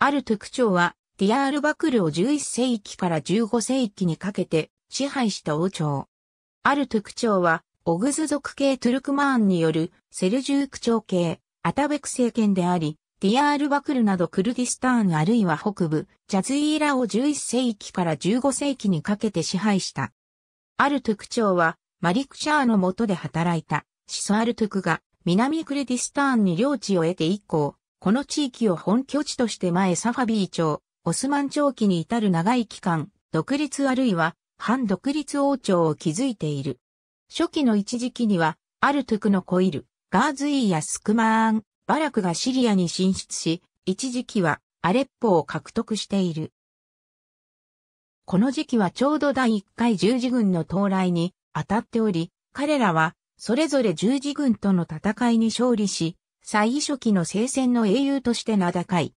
ある特徴は、ディアールバクルを11世紀から15世紀にかけて支配した王朝。ある特徴は、オグズ族系トゥルクマーンによるセルジューク朝系、アタベク政権であり、ディアールバクルなどクルディスターンあるいは北部、ジャズイーラを11世紀から15世紀にかけて支配した。ある特徴は、マリクシャーの下で働いた、シソアルトゥクが、南クルディスターンに領地を得て以降、この地域を本拠地として前サファビー朝、オスマン朝期に至る長い期間、独立あるいは反独立王朝を築いている。初期の一時期には、アルトゥクのコイル、ガーズイーやスクマーン、バラクがシリアに進出し、一時期はアレッポを獲得している。この時期はちょうど第一回十字軍の到来に当たっており、彼らはそれぞれ十字軍との戦いに勝利し、最初期の聖戦の英雄として名高い。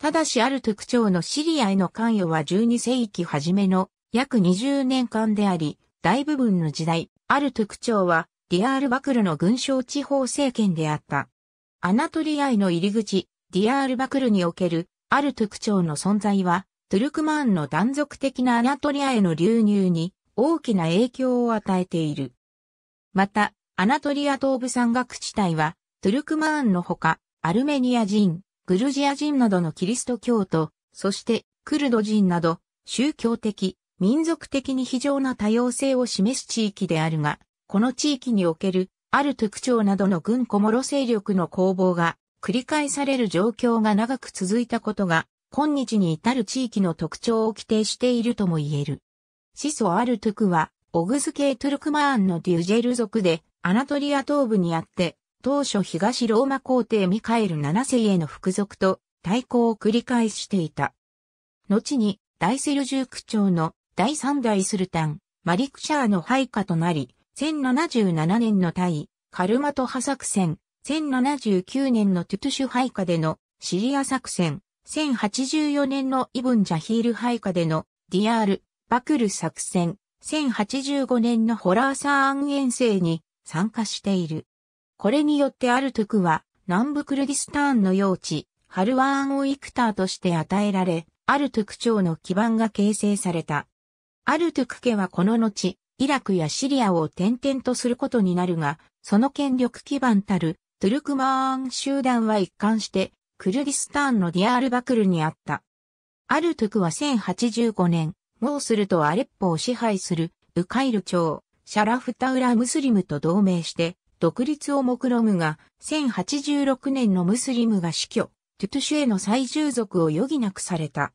ただしある特徴のシリアへの関与は12世紀初めの約20年間であり、大部分の時代、ある特徴はディアールバクルの軍省地方政権であった。アナトリアへの入り口、ディアールバクルにおけるある特徴の存在は、トゥルクマーンの断続的なアナトリアへの流入に大きな影響を与えている。また、アナトリア東部山岳地帯は、トゥルクマーンのほか、アルメニア人、グルジア人などのキリスト教徒、そしてクルド人など宗教的、民族的に非常な多様性を示す地域であるが、この地域におけるある特徴などの軍コモロ勢力の攻防が繰り返される状況が長く続いたことが、今日に至る地域の特徴を規定しているとも言える。始祖アルトゥクは、オグズ系トゥルクマーンのデュジェル族で、アナトリア東部にあって、当初東ローマ皇帝ミカエル7世への服属と対抗を繰り返していた。後に大セルジューク朝の第三代スルタン、マリクシャーの配下となり、1077年の対カルマト派作戦、1079年のトゥトゥシュ配下でのシリア作戦、1084年のイブン・ジャヒール配下でのディアール・バクル作戦、1085年のホラーサーン遠征に参加している。これによってアルトゥクは南部クルディスターンの用地、ハルワーンオイクターとして与えられ、アルトゥク朝の基盤が形成された。アルトゥク家はこの後、イラクやシリアを転々とすることになるが、その権力基盤たるトゥルクマーン集団は一貫して、クルディスターンのディアールバクルにあった。アルトゥクは1085年、モースルとアレッポを支配する、ウカイル朝、シャラフタウラムスリムと同盟して、独立を目論むが、1086年のムスリムが死去、トゥトゥシュへの再従属を余儀なくされた。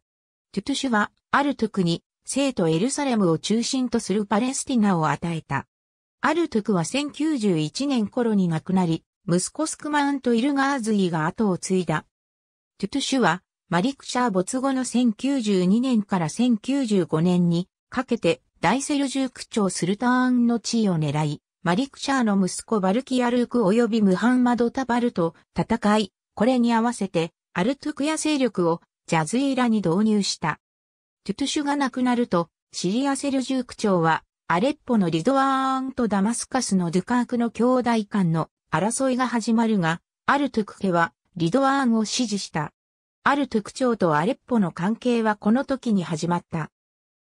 トゥトゥシュは、あるトゥクに、聖都エルサレムを中心とするパレスティナを与えた。あるトゥクは1091年頃に亡くなり、息子スクマンとイルガーズイが後を継いだ。トゥトゥシュは、マリクシャー没後の1092年から1095年にかけて大セルジューク朝スルターンの地位を狙い、マリク・シャーの息子バルキア・ルーク及びムハンマド・タバルと戦い、これに合わせてアルトゥクヤ勢力をジャズイラに導入した。トゥトゥシュが亡くなると、シリアセルジューク朝は、アレッポのリドワーンとダマスカスのドゥカークの兄弟間の争いが始まるが、アルトゥク家はリドワーンを支持した。アルトゥク朝とアレッポの関係はこの時に始まった。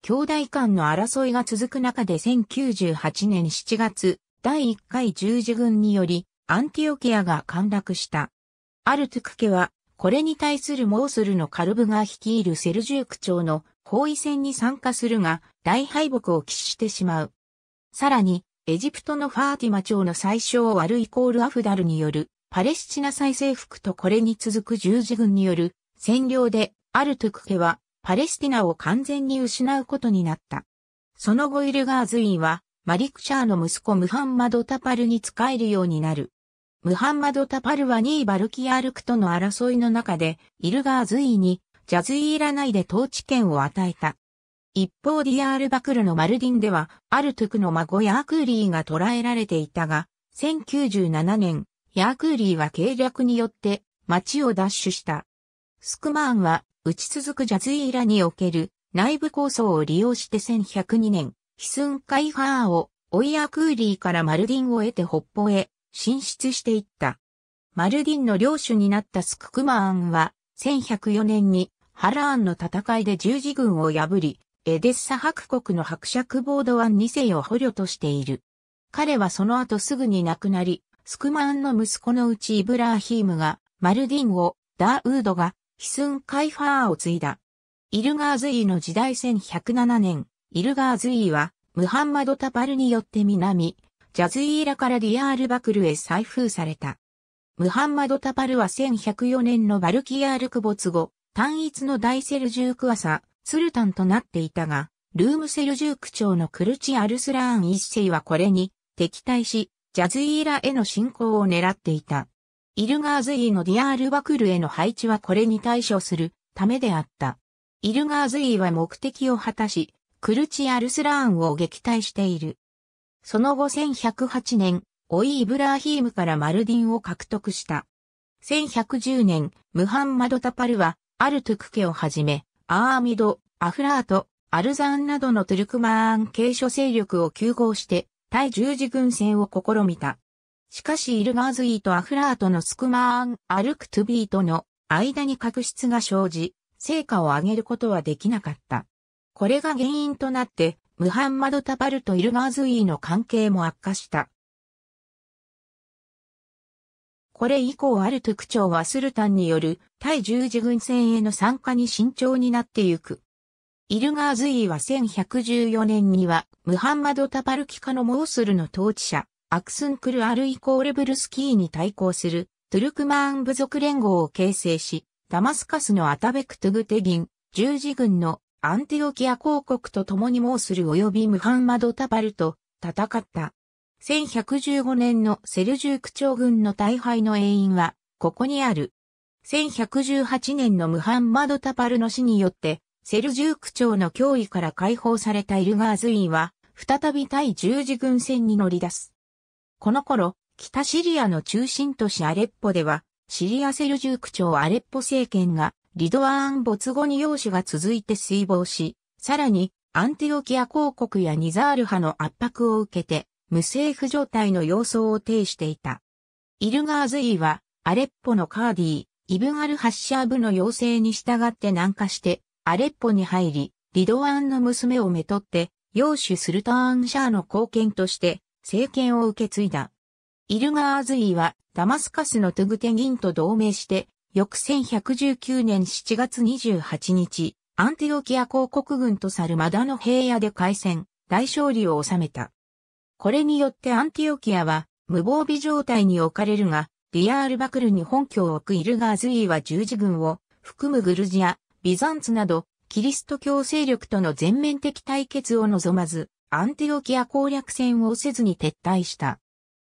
兄弟間の争いが続く中で1 9 8年7月、第1回十字軍により、アンティオキアが陥落した。アルトゥク家は、これに対するモーソルのカルブが率いるセルジューク朝の包囲戦に参加するが、大敗北を喫してしまう。さらに、エジプトのファーティマ朝の最小悪ルイコールアフダルによる、パレスチナ再征服とこれに続く十字軍による占領で、アルトゥク家は、パレスティナを完全に失うことになった。その後イルガーズインは、マリク・シャーの息子ムハンマド・タパルに仕えるようになる。ムハンマド・タパルは2位バルキアルクとの争いの中で、イルガー随イに、ジャズイーラ内で統治権を与えた。一方ディアールバクルのマルディンでは、アルトゥクの孫ヤークーリーが捕らえられていたが、1097年、ヤークーリーは計略によって町を奪取した。スクマーンは、打ち続くジャズイーラにおける内部構想を利用して1102年、ヒスンカイファーを、オイアクーリーからマルディンを得て北方へ、進出していった。マルディンの領主になったスククマーンは、1104年に、ハラーンの戦いで十字軍を破り、エデッサ伯国の伯爵ボードワン2世を捕虜としている。彼はその後すぐに亡くなり、スクマーンの息子のうちイブラーヒームが、マルディンを、ダーウードが、ヒスン・カイファーを継いだ。イルガーズイの時代1107年、イルガーズイーは、ムハンマド・タパルによって南、ジャズイーラからディアールバクルへ再封された。ムハンマド・タパルは1104年のバルキアールク没後、単一の大セルジューク朝、スルタンとなっていたが、ルームセルジューク朝のクルチ・アルスラーン一世はこれに敵対し、ジャズイーラへの侵攻を狙っていた。イルガーズイーのディアールバクルへの配置はこれに対処するためであった。イルガーズイーは目的を果たし、クルチアルスラーンを撃退している。その後1108年、オイ・イブラーヒームからマルディンを獲得した。1110年、ムハンマド・タパルは、アルトゥク家をはじめ、アーミド、アフラート、アルザンなどのトゥルクマーン継承勢力を急合して、対十字軍戦を試みた。しかしイルガーズイーとアフラートのスクマーン・アルクトゥビーとの間に確執が生じ、成果を上げることはできなかった。これが原因となって、ムハンマド・タパルとイルガーズイーの関係も悪化した。これ以降アルトゥク朝はスルタンによる対十字軍戦への参加に慎重になってゆく。イルガーズイーは1114年にはムハンマド・タパルキカのモースルの統治者、アクスンクル・アルイコール・ブルスキーに対抗するトゥルクマーン部族連合を形成し、ダマスカスのアタベクトゥグテギン、十字軍のアンティオキア公国と共に申する及びムハンマド・タパルと戦った。1115年のセルジューク朝軍の大敗の英因は、ここにある。1118年のムハンマド・タパルの死によって、セルジューク朝の脅威から解放されたイルガーズインは、再び対十字軍戦に乗り出す。この頃、北シリアの中心都市アレッポでは、シリアセルジューク朝アレッポ政権がリドアーン・没後に容姿がは続いて水亡し、さらに、アンティオキア公国やニザール派の圧迫を受けて、無政府状態の様相を呈していた。イルガーズイは、アレッポのカーディー、イブガルハッシャー部の要請に従って南下して、アレッポに入り、リドアンの娘をめとって、幼主スルターンシャーの貢献として、政権を受け継いだ。イルガーズイは、ダマスカスのトゥグテギンと同盟して、翌1119年7月28日、アンティオキア公国軍とサルマダの平野で開戦、大勝利を収めた。これによってアンティオキアは無防備状態に置かれるが、ディアールバクルに本拠を置くイルガーズイーは十字軍を含むグルジア、ビザンツなど、キリスト教勢力との全面的対決を望まず、アンティオキア攻略戦をせずに撤退した。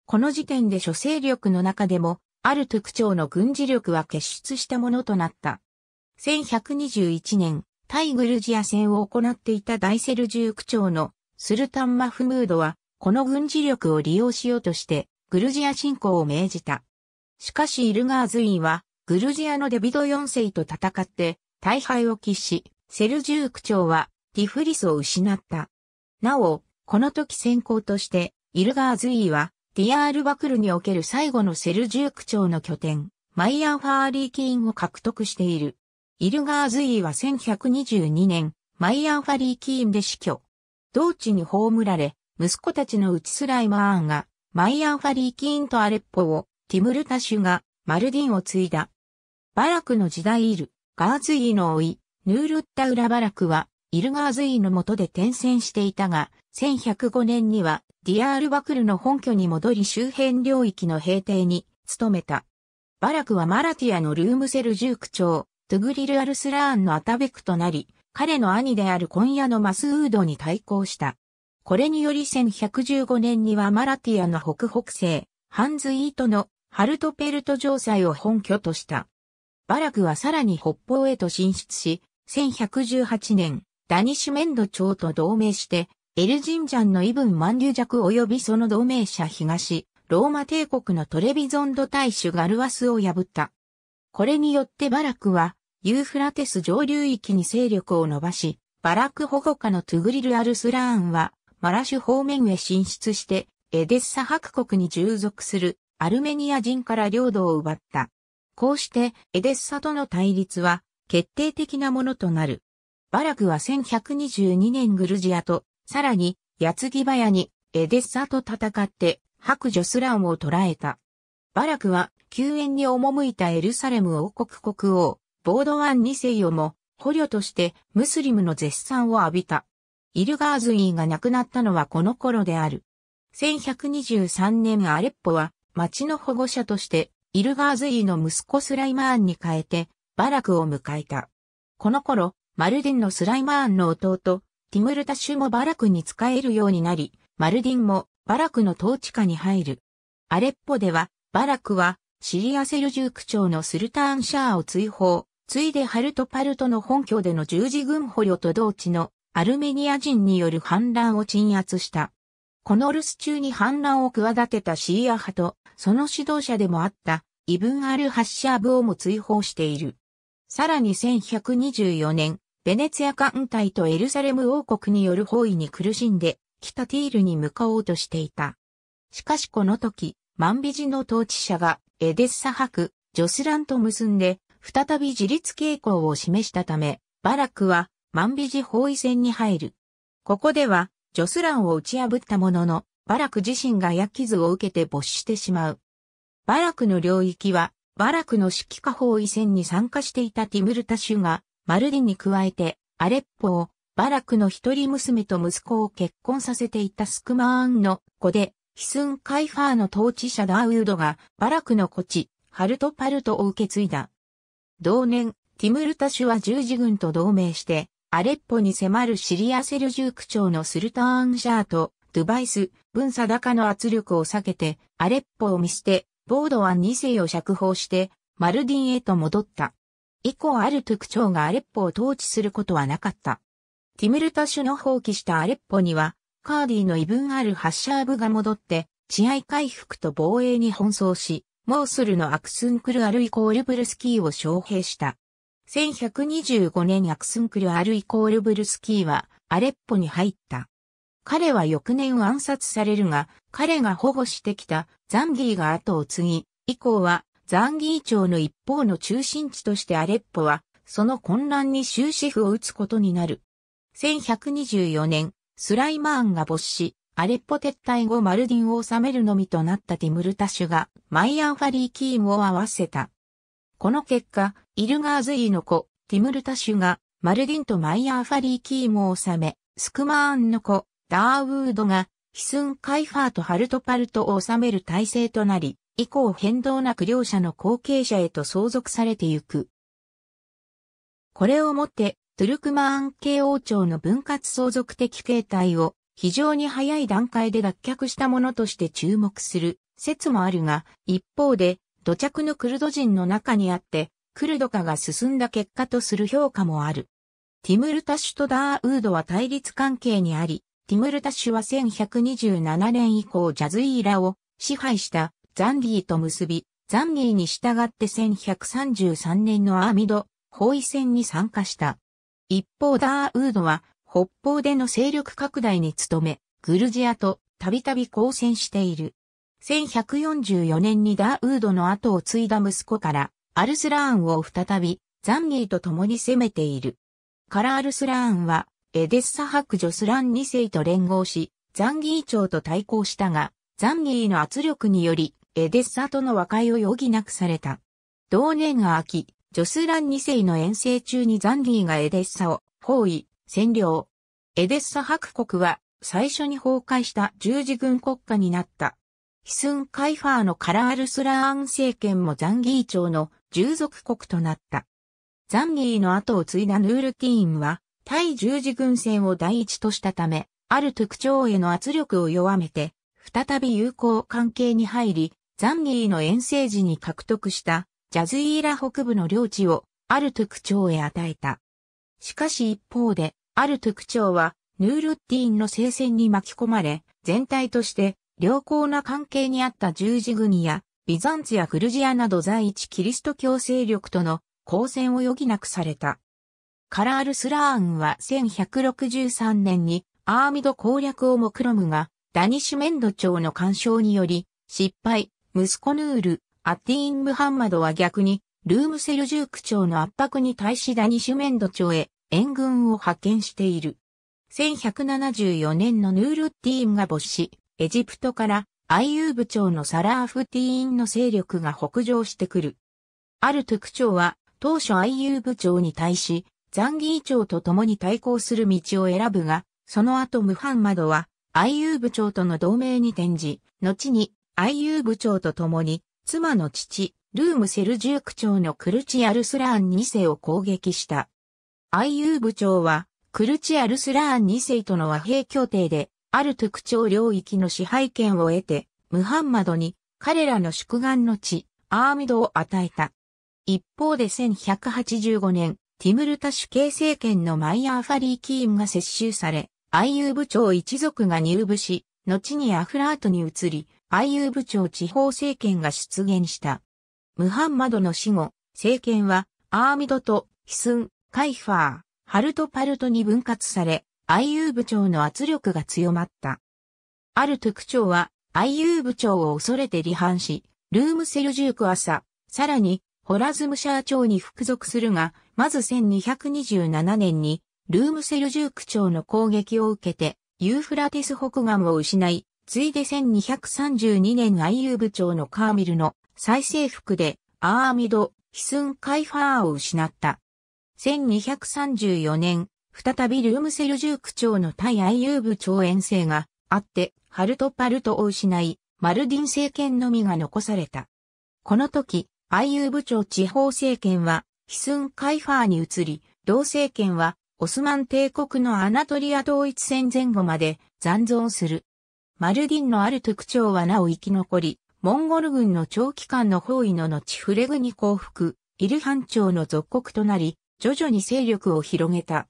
この時点で諸勢力の中でもある特徴の軍事力は結出したものとなった。1121年、対グルジア戦を行っていた大セルジューク朝のスルタンマフムードは、この軍事力を利用しようとして、グルジア侵攻を命じた。しかしイルガーズインは、グルジアのデビド4世と戦って、大敗を喫し、セルジューク朝は、ティフリスを失った。なお、この時先行として、イルガーズイは、ディアールバクルにおける最後のセルジューク朝の拠点、マイヤーファーリーキーンを獲得している。イルガーズイーは1122年、マイヤーファリーキーンで死去。同地に葬られ、息子たちのうちスライマーンが、マイヤーファリーキーンとアレッポを、ティムルタシュが、マルディンを継いだ。バラクの時代イル、ガーズイーの老い、ヌールッタウラバラクは、イルガーズイーの下で転戦していたが、1105年には、ディアールバクルの本拠に戻り周辺領域の平定に努めた。バラクはマラティアのルームセルジ区長、トゥグリル・アルスラーンのアタベクとなり、彼の兄である今夜のマスウードに対抗した。これにより1115年にはマラティアの北北西、ハンズイートのハルトペルト城塞を本拠とした。バラクはさらに北方へと進出し、1118年、ダニシュメンド朝と同盟して、エルジンジャンのイブン・マンリュ弱及びその同盟者東、ローマ帝国のトレビゾンド大主ガルワスを破った。これによってバラクは、ユーフラテス上流域に勢力を伸ばし、バラク保護下のトゥグリル・アルスラーンは、マラシュ方面へ進出して、エデッサ白国に従属するアルメニア人から領土を奪った。こうして、エデッサとの対立は、決定的なものとなる。バラクは1122年グルジアとさらに、矢継ぎ早にエデッサと戦って白女スランを捕らえた。バラクは救援に赴いたエルサレム王国国王、ボードワン二世よも捕虜としてムスリムの絶賛を浴びた。イルガーズイーが亡くなったのはこの頃である。1123年アレッポは町の保護者としてイルガーズイーの息子スライマーンに変えてバラクを迎えた。この頃、マルデンのスライマーンの弟、ティムルタ州もバラクに使えるようになり、マルディンもバラクの統治下に入る。アレッポでは、バラクはシリアセルジューク朝のスルターンシャーを追放、ついでハルトパルトの本拠での十字軍捕虜と同地のアルメニア人による反乱を鎮圧した。この留守中に反乱を企てたシーア派と、その指導者でもあったイブン・アル・ハッシャーブをも追放している。さらに1124年、ベネツィア艦隊とエルサレム王国による包囲に苦しんで、北ティールに向かおうとしていた。しかしこの時、万美人の統治者がエデッサ博、ジョスランと結んで、再び自立傾向を示したため、バラクは万美人包囲戦に入る。ここでは、ジョスランを打ち破ったものの、バラク自身が焼傷を受けて没してしまう。バラクの領域は、バラクの指揮下包囲戦に参加していたティムルタ州が、マルディンに加えて、アレッポを、バラクの一人娘と息子を結婚させていたスクマーンの子で、ヒスン・カイファーの統治者ダーウードが、バラクの子地、ハルト・パルトを受け継いだ。同年、ティムルタシュは十字軍と同盟して、アレッポに迫るシリアセルジューク朝のスルターンシャーと、ドゥバイス、文サダカの圧力を避けて、アレッポを見捨て、ボードワン2世を釈放して、マルディンへと戻った。以降アルトゥク朝がアレッポを統治することはなかった。ティムルタシュの放棄したアレッポには、カーディの異分あるハッシャーブが戻って、治安回復と防衛に奔走し、モースルのアクスンクルアルイコールブルスキーを招聘した。1125年アクスンクルアルイコールブルスキーはアレッポに入った。彼は翌年暗殺されるが、彼が保護してきたザンギーが後を継ぎ、以降はザンギー朝の一方の中心地としてアレッポは、その混乱に終止符を打つことになる。1124年、スライマーンが没し、アレッポ撤退後マルディンを治めるのみとなったティムルタシュがマイアンファリーキームを合わせた。この結果、イルガーズイの子、ティムルタシュがマルディンとマイアンファリーキームを治め、スクマーンの子、ダーウードがヒスン・カイファーとハルトパルトを治める体制となり、以降変動なく両者の後継者へと相続されてゆく。これをもって、トゥルクマーン系王朝の分割相続的形態を非常に早い段階で脱却したものとして注目する説もあるが、一方で土着のクルド人の中にあって、クルド化が進んだ結果とする評価もある。ティムルタシュとダーウードは対立関係にあり、ティムルタシュは1127年以降ジャズイーラを支配したザンギーと結び、ザンギーに従って1133年のアーミド包囲戦に参加した。一方ダーウードは北方での勢力拡大に努め、グルジアとたびたび交戦している。1144年にダーウードの後を継いだ息子からアルスラーンを再びザンギーと共に攻めている。カラールスラーンはエデッサジ女スラン2世と連合し、ザンギー朝と対抗したが、ザンギーの圧力によりエデッサとの和解を余儀なくされた。同年秋、ジョスラン2世の遠征中にザンギーがエデッサを包囲、占領。エデッサ白国は最初に崩壊した十字軍国家になった。ヒスン・カイファーのカラールスラーン政権もザンギー朝の従属国となった。ザンギーの後を継いだヌールティーンは、対十字軍戦を第一としたため、ある特徴への圧力を弱めて、再び友好関係に入り、ザンギーの遠征時に獲得したジャズイーラ北部の領地をアルトゥク朝へ与えた。しかし一方で、アルトゥク朝はヌールッティンの聖戦に巻き込まれ、全体として良好な関係にあった十字軍や、ビザンツやグルジアなど在一キリスト教勢力との交戦を余儀なくされた。カラール・スラーンは1163年にアーミド攻略を目論むが、ダニシュメンド朝の干渉により失敗、息子ヌール、アッティーン・ムハンマドは逆に、ルームセルジューク朝の圧迫に対しダニシュメンド朝へ援軍を派遣している。1174年のヌールッティーンが没し、エジプトからアイユーブ朝のサラーフティーンの勢力が北上してくる。アルトゥク朝は当初アイユーブ朝に対し、ザンギー朝と共に対抗する道を選ぶが、その後ムハンマドはアイユーブ朝との同盟に転じ、後にユー部長と共に、妻の父、ルームセルジューク朝のクルチアルスラーン2世を攻撃した。ユー部長は、クルチアルスラーン2世との和平協定で、アルトゥク朝領域の支配権を得て、ムハンマドに彼らの宿願の地、アーミドを与えた。一方で1185年、ティムルタ主系政権のマイヤーファリーキームが接収され、IU 部長一族が入部し、後にアフラートに移り、IU 部長地方政権が出現した。ムハンマドの死後、政権はアーミドとヒスン、カイファー、ハルトパルトに分割され、IU 部長の圧力が強まった。ある特徴は IU 部長を恐れて離反し、ルームセルジューク朝、さらにホラズムシャー朝に服属するが、まず1227年にルームセルジューク朝の攻撃を受けてユーフラテス北岸を失い、ついで1232年アイユーブ朝のカーミルの再征服でアーミド・ヒスン・カイファーを失った。1234年、再びルームセルジューク長の対アイユーブ朝遠征があって、ハルト・パルトを失い、マルディン政権のみが残された。この時、アイユーブ朝地方政権はヒスン・カイファーに移り、同政権はオスマン帝国のアナトリア統一戦前後まで残存する。マルディンのある特徴はなお生き残り、モンゴル軍の長期間の包囲の後フレグに降伏、イルハン朝の属国となり、徐々に勢力を広げた。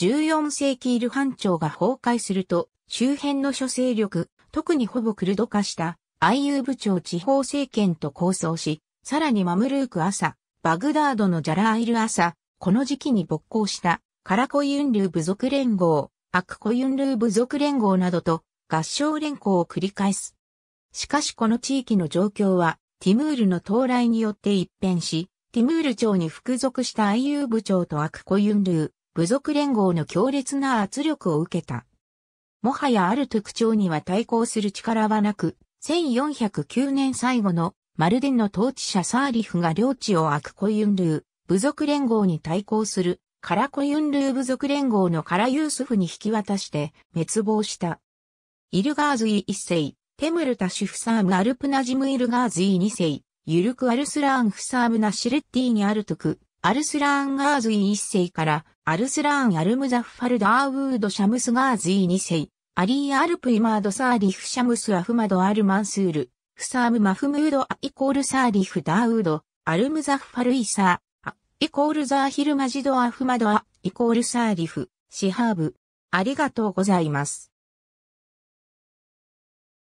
14世紀イルハン朝が崩壊すると、周辺の諸勢力、特にほぼクルド化した、アイユー部長地方政権と構想し、さらにマムルーク朝、バグダードのジャラーイル朝、この時期に勃興した、カラコユンルー部族連合、アクコユンルー部族連合などと合唱連行を繰り返す。しかしこの地域の状況は、ティムールの到来によって一変し、ティムール朝に服属したアイユー部長とアクコユンルー、部族連合の強烈な圧力を受けた。もはやある特徴には対抗する力はなく、1409年最後のマルデンの統治者サーリフが領地をアクコユンルー、部族連合に対抗するカラコユンルー部族連合のカラユースフに引き渡して滅亡した。イルガーズイ一世、テムルタシュフサームアルプナジムイルガーズイ二世、ユルクアルスラーンフサームナシレッティにアルトク、アルスラーンガーズイ一世から、アルスラーンアルムザッファルダーウードシャムスガーズイ二世、アリーアルプイマードサーリフシャムスアフマドアルマンスール、フサームマフムードアイコールサーリフダーウード、アルムザッファルイサー、アイコールザーヒルマジドアフマドアイコールサーリフ、シハーブ。ありがとうございます。